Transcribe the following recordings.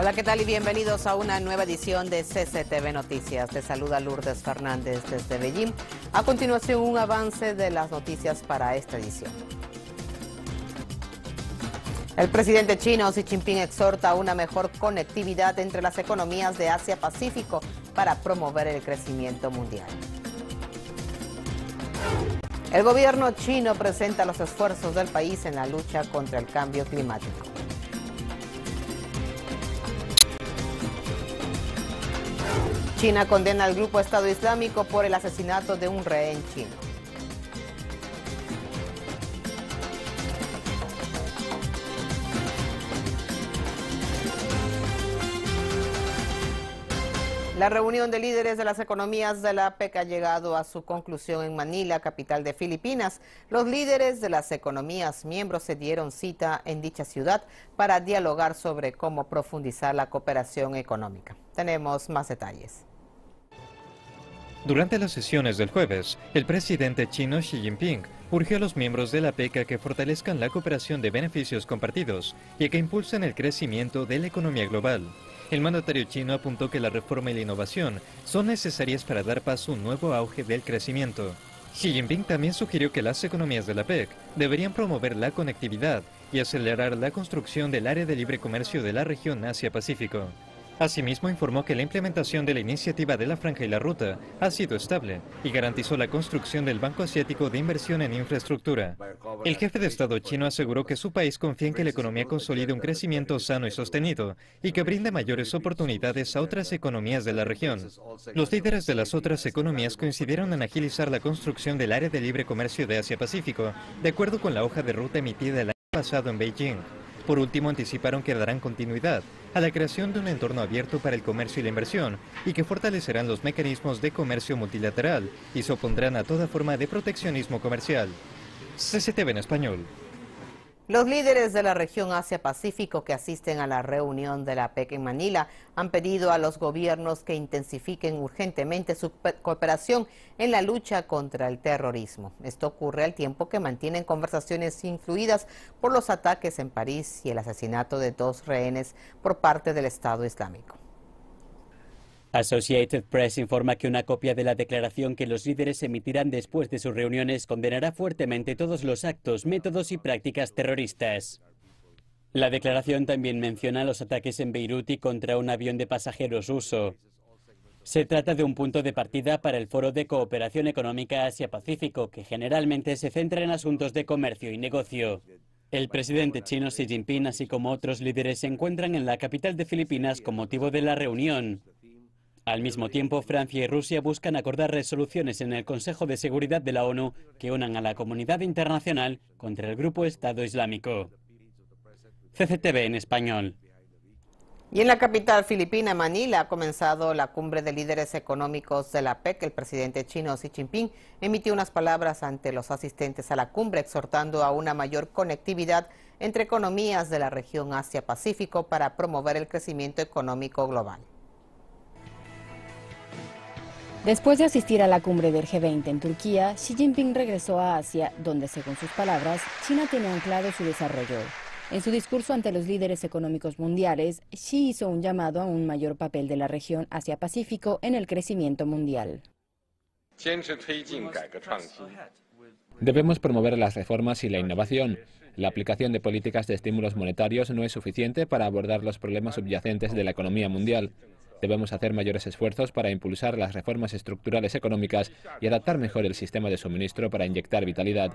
Hola, ¿qué tal y bienvenidos a una nueva edición de CCTV Noticias? Te saluda Lourdes Fernández desde Beijing. A continuación, un avance de las noticias para esta edición. El presidente chino Xi Jinping exhorta a una mejor conectividad entre las economías de Asia-Pacífico para promover el crecimiento mundial. El gobierno chino presenta los esfuerzos del país en la lucha contra el cambio climático. China condena al grupo Estado Islámico por el asesinato de un rehén chino. La reunión de líderes de las economías de la APEC ha llegado a su conclusión en Manila, capital de Filipinas. Los líderes de las economías miembros se dieron cita en dicha ciudad para dialogar sobre cómo profundizar la cooperación económica. Tenemos más detalles. Durante las sesiones del jueves, el presidente chino Xi Jinping urgió a los miembros de la PECA que fortalezcan la cooperación de beneficios compartidos y que impulsen el crecimiento de la economía global. El mandatario chino apuntó que la reforma y la innovación son necesarias para dar paso a un nuevo auge del crecimiento. Xi Jinping también sugirió que las economías de la PEC deberían promover la conectividad y acelerar la construcción del área de libre comercio de la región Asia-Pacífico. Asimismo, informó que la implementación de la iniciativa de la Franja y la Ruta ha sido estable y garantizó la construcción del Banco Asiático de Inversión en Infraestructura. El jefe de Estado chino aseguró que su país confía en que la economía consolide un crecimiento sano y sostenido y que brinde mayores oportunidades a otras economías de la región. Los líderes de las otras economías coincidieron en agilizar la construcción del área de libre comercio de Asia-Pacífico, de acuerdo con la hoja de ruta emitida el año pasado en Beijing. Por último, anticiparon que darán continuidad a la creación de un entorno abierto para el comercio y la inversión y que fortalecerán los mecanismos de comercio multilateral y se opondrán a toda forma de proteccionismo comercial. CCTV español. Los líderes de la región Asia-Pacífico que asisten a la reunión de la APEC en Manila han pedido a los gobiernos que intensifiquen urgentemente su cooperación en la lucha contra el terrorismo. Esto ocurre al tiempo que mantienen conversaciones influidas por los ataques en París y el asesinato de dos rehenes por parte del Estado Islámico. Associated Press informa que una copia de la declaración que los líderes emitirán después de sus reuniones condenará fuertemente todos los actos, métodos y prácticas terroristas. La declaración también menciona los ataques en Beirut contra un avión de pasajeros ruso. Se trata de un punto de partida para el Foro de Cooperación Económica Asia-Pacífico, que generalmente se centra en asuntos de comercio y negocio. El presidente chino Xi Jinping, así como otros líderes, se encuentran en la capital de Filipinas con motivo de la reunión. Al mismo tiempo, Francia y Rusia buscan acordar resoluciones en el Consejo de Seguridad de la ONU que unan a la comunidad internacional contra el grupo Estado Islámico. CCTV en español. Y en la capital filipina, Manila, ha comenzado la cumbre de líderes económicos de la PEC. El presidente chino Xi Jinping emitió unas palabras ante los asistentes a la cumbre, exhortando a una mayor conectividad entre economías de la región Asia-Pacífico para promover el crecimiento económico global. Después de asistir a la cumbre del G20 en Turquía, Xi Jinping regresó a Asia, donde, según sus palabras, China tiene anclado su desarrollo. En su discurso ante los líderes económicos mundiales, Xi hizo un llamado a un mayor papel de la región Asia-Pacífico en el crecimiento mundial. Debemos promover las reformas y la innovación. La aplicación de políticas de estímulos monetarios no es suficiente para abordar los problemas subyacentes de la economía mundial. Debemos hacer mayores esfuerzos para impulsar las reformas estructurales económicas y adaptar mejor el sistema de suministro para inyectar vitalidad.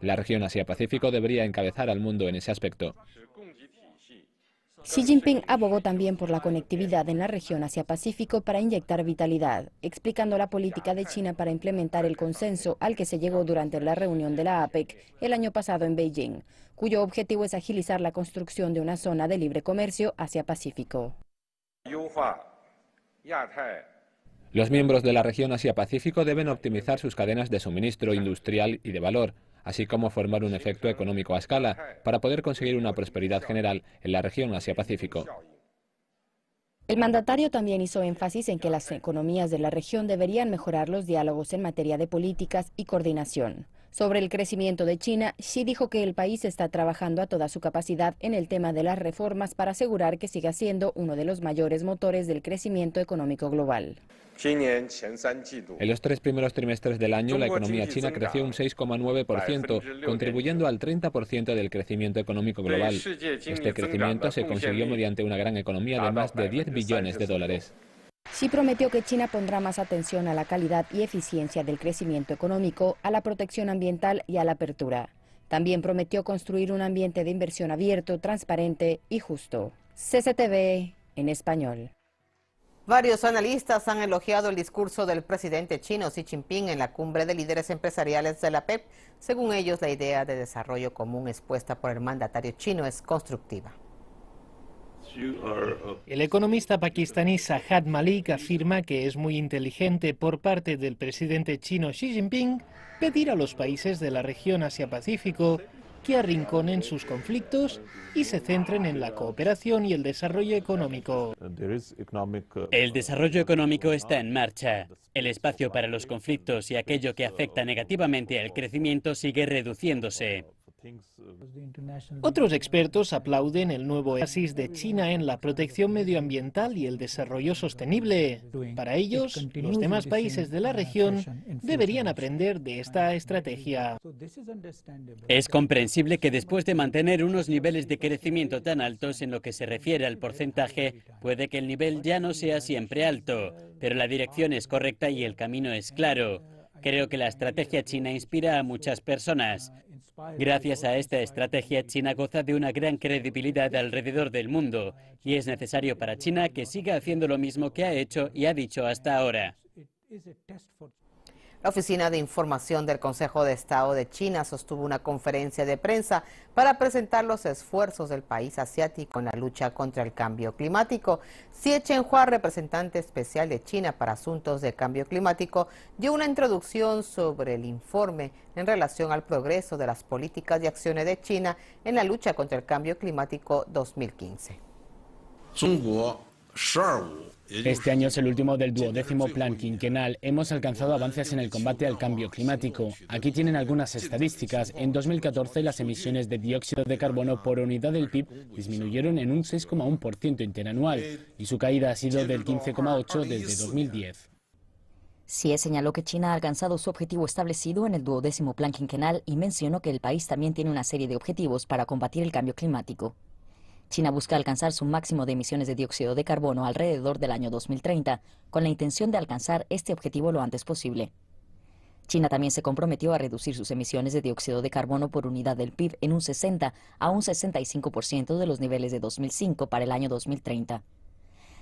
La región Asia-Pacífico debería encabezar al mundo en ese aspecto. Xi Jinping abogó también por la conectividad en la región Asia-Pacífico para inyectar vitalidad, explicando la política de China para implementar el consenso al que se llegó durante la reunión de la APEC el año pasado en Beijing, cuyo objetivo es agilizar la construcción de una zona de libre comercio Asia-Pacífico. Los miembros de la región Asia-Pacífico deben optimizar sus cadenas de suministro industrial y de valor, así como formar un efecto económico a escala, para poder conseguir una prosperidad general en la región Asia-Pacífico. El mandatario también hizo énfasis en que las economías de la región deberían mejorar los diálogos en materia de políticas y coordinación. Sobre el crecimiento de China, Xi dijo que el país está trabajando a toda su capacidad en el tema de las reformas para asegurar que siga siendo uno de los mayores motores del crecimiento económico global. En los tres primeros trimestres del año, la economía china creció un 6,9%, contribuyendo al 30% del crecimiento económico global. Este crecimiento se consiguió mediante una gran economía de más de 10 billones de dólares. Sí prometió que China pondrá más atención a la calidad y eficiencia del crecimiento económico, a la protección ambiental y a la apertura. También prometió construir un ambiente de inversión abierto, transparente y justo. CCTV en español. Varios analistas han elogiado el discurso del presidente chino Xi Jinping en la cumbre de líderes empresariales de la PEP. E Según ellos, la idea de desarrollo común expuesta por el mandatario chino es constructiva. El economista pakistaní Sahad Malik afirma que es muy inteligente por parte del presidente chino Xi Jinping pedir a los países de la región Asia-Pacífico que arrinconen sus conflictos y se centren en la cooperación y el desarrollo económico. El desarrollo económico está en marcha. El espacio para los conflictos y aquello que afecta negativamente al crecimiento sigue reduciéndose. Eh, Otros expertos aplauden el nuevo éxito de China en la protección medioambiental y el desarrollo sostenible. Para ellos, los demás países de la región deberían aprender de esta estrategia. Es comprensible que después de mantener unos niveles de crecimiento tan altos en lo que se refiere al porcentaje, puede que el nivel ya no sea siempre alto, pero la dirección es correcta y el camino es claro. Creo que la estrategia china inspira a muchas personas. Gracias a esta estrategia, China goza de una gran credibilidad alrededor del mundo y es necesario para China que siga haciendo lo mismo que ha hecho y ha dicho hasta ahora. La Oficina de Información del Consejo de Estado de China sostuvo una conferencia de prensa para presentar los esfuerzos del país asiático en la lucha contra el cambio climático. Xie Chenhua, representante especial de China para asuntos de cambio climático, dio una introducción sobre el informe en relación al progreso de las políticas y acciones de China en la lucha contra el cambio climático 2015. Este año es el último del duodécimo plan quinquenal. Hemos alcanzado avances en el combate al cambio climático. Aquí tienen algunas estadísticas. En 2014 las emisiones de dióxido de carbono por unidad del PIB disminuyeron en un 6,1% interanual y su caída ha sido del 15,8% desde 2010. CIE señaló que China ha alcanzado su objetivo establecido en el duodécimo plan quinquenal y mencionó que el país también tiene una serie de objetivos para combatir el cambio climático. China busca alcanzar su máximo de emisiones de dióxido de carbono alrededor del año 2030, con la intención de alcanzar este objetivo lo antes posible. China también se comprometió a reducir sus emisiones de dióxido de carbono por unidad del PIB en un 60 a un 65% de los niveles de 2005 para el año 2030.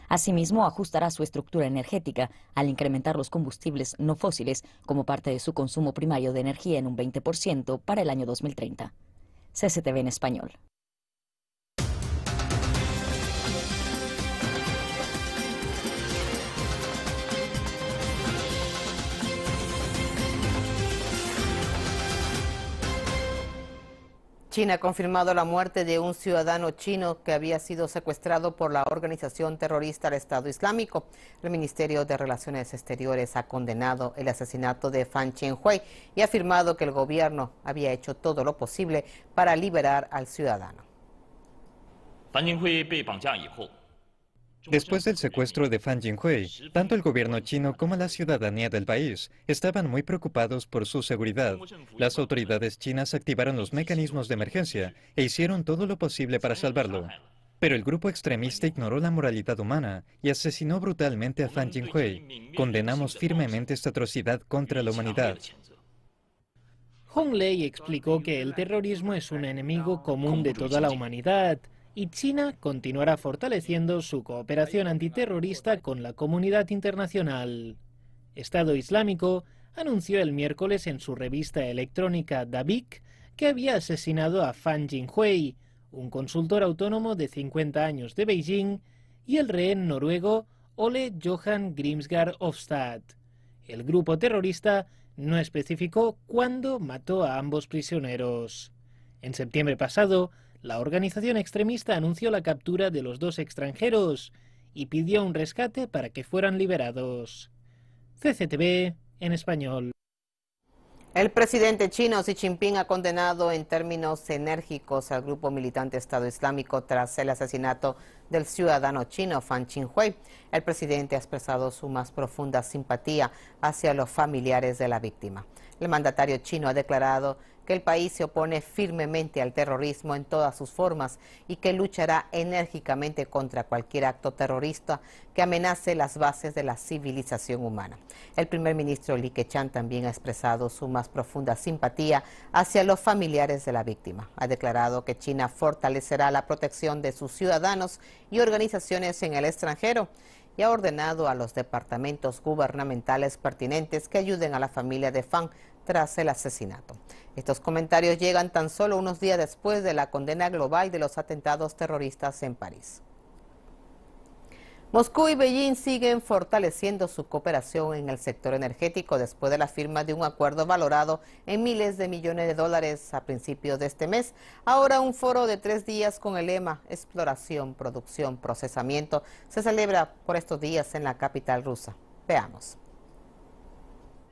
Asimismo, ajustará su estructura energética al incrementar los combustibles no fósiles como parte de su consumo primario de energía en un 20% para el año 2030. CCTV en español. China ha confirmado la muerte de un ciudadano chino que había sido secuestrado por la organización terrorista del Estado Islámico. El Ministerio de Relaciones Exteriores ha condenado el asesinato de Fan Qianhui y ha afirmado que el gobierno había hecho todo lo posible para liberar al ciudadano. Fan Después del secuestro de Fan Jinghui, tanto el gobierno chino como la ciudadanía del país estaban muy preocupados por su seguridad. Las autoridades chinas activaron los mecanismos de emergencia e hicieron todo lo posible para salvarlo. Pero el grupo extremista ignoró la moralidad humana y asesinó brutalmente a Fan Jinghui. Condenamos firmemente esta atrocidad contra la humanidad. Hong Lei explicó que el terrorismo es un enemigo común de toda la humanidad y China continuará fortaleciendo su cooperación antiterrorista con la comunidad internacional. Estado Islámico anunció el miércoles en su revista electrónica David que había asesinado a Fan Jinghui, un consultor autónomo de 50 años de Beijing, y el rehén noruego Ole Johan Grimsgar hofstad El grupo terrorista no especificó cuándo mató a ambos prisioneros. En septiembre pasado, la organización extremista anunció la captura de los dos extranjeros y pidió un rescate para que fueran liberados. CCTV en español. El presidente chino Xi Jinping ha condenado en términos enérgicos al grupo militante Estado Islámico tras el asesinato del ciudadano chino Fan Qinghui. El presidente ha expresado su más profunda simpatía hacia los familiares de la víctima. El mandatario chino ha declarado que el país se opone firmemente al terrorismo en todas sus formas y que luchará enérgicamente contra cualquier acto terrorista que amenace las bases de la civilización humana. El primer ministro Li Keqiang también ha expresado su más profunda simpatía hacia los familiares de la víctima. Ha declarado que China fortalecerá la protección de sus ciudadanos y organizaciones en el extranjero y ha ordenado a los departamentos gubernamentales pertinentes que ayuden a la familia de Fang tras el asesinato. Estos comentarios llegan tan solo unos días después de la condena global de los atentados terroristas en París. Moscú y Beijing siguen fortaleciendo su cooperación en el sector energético después de la firma de un acuerdo valorado en miles de millones de dólares a principios de este mes. Ahora un foro de tres días con el lema Exploración, Producción, Procesamiento se celebra por estos días en la capital rusa. Veamos.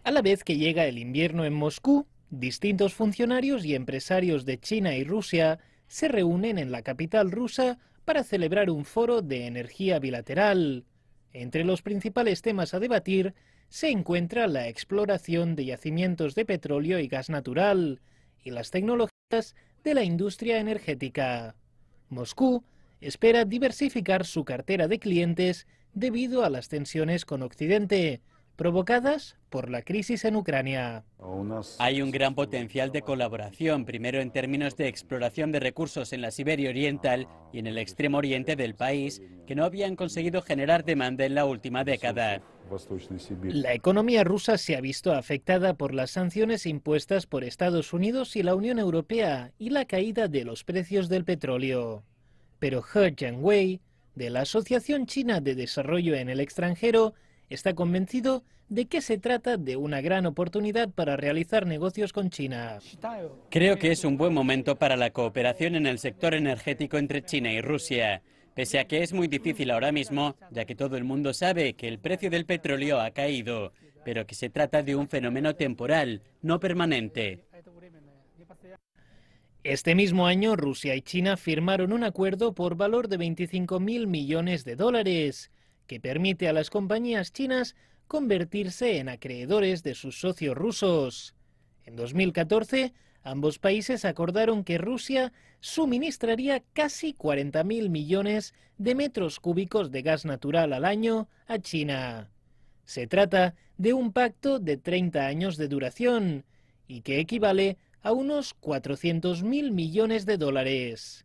A la vez que llega el invierno en Moscú, distintos funcionarios y empresarios de China y Rusia se reúnen en la capital rusa para celebrar un foro de energía bilateral. Entre los principales temas a debatir se encuentra la exploración de yacimientos de petróleo y gas natural y las tecnologías de la industria energética. Moscú espera diversificar su cartera de clientes debido a las tensiones con Occidente, provocadas por la crisis en Ucrania. Hay un gran potencial de colaboración, primero en términos de exploración de recursos en la Siberia Oriental y en el extremo oriente del país, que no habían conseguido generar demanda en la última década. La economía rusa se ha visto afectada por las sanciones impuestas por Estados Unidos y la Unión Europea y la caída de los precios del petróleo. Pero He Jiangwei... de la Asociación China de Desarrollo en el extranjero, está convencido de que se trata de una gran oportunidad para realizar negocios con China. Creo que es un buen momento para la cooperación en el sector energético entre China y Rusia. Pese a que es muy difícil ahora mismo, ya que todo el mundo sabe que el precio del petróleo ha caído, pero que se trata de un fenómeno temporal, no permanente. Este mismo año, Rusia y China firmaron un acuerdo por valor de 25.000 millones de dólares que permite a las compañías chinas convertirse en acreedores de sus socios rusos. En 2014, ambos países acordaron que Rusia suministraría casi 40.000 millones de metros cúbicos de gas natural al año a China. Se trata de un pacto de 30 años de duración y que equivale a unos 400.000 millones de dólares.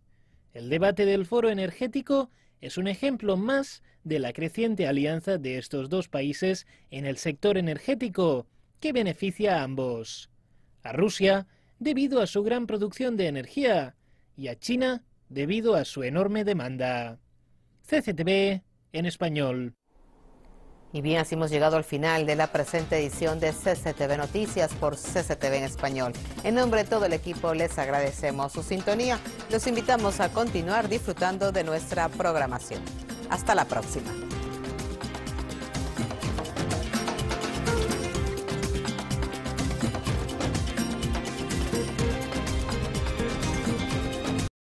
El debate del foro energético es un ejemplo más de la creciente alianza de estos dos países en el sector energético, que beneficia a ambos. A Rusia, debido a su gran producción de energía, y a China, debido a su enorme demanda. CCTV en español. Y bien, así hemos llegado al final de la presente edición de CCTV Noticias por CCTV en español. En nombre de todo el equipo les agradecemos su sintonía. Los invitamos a continuar disfrutando de nuestra programación. Hasta la próxima.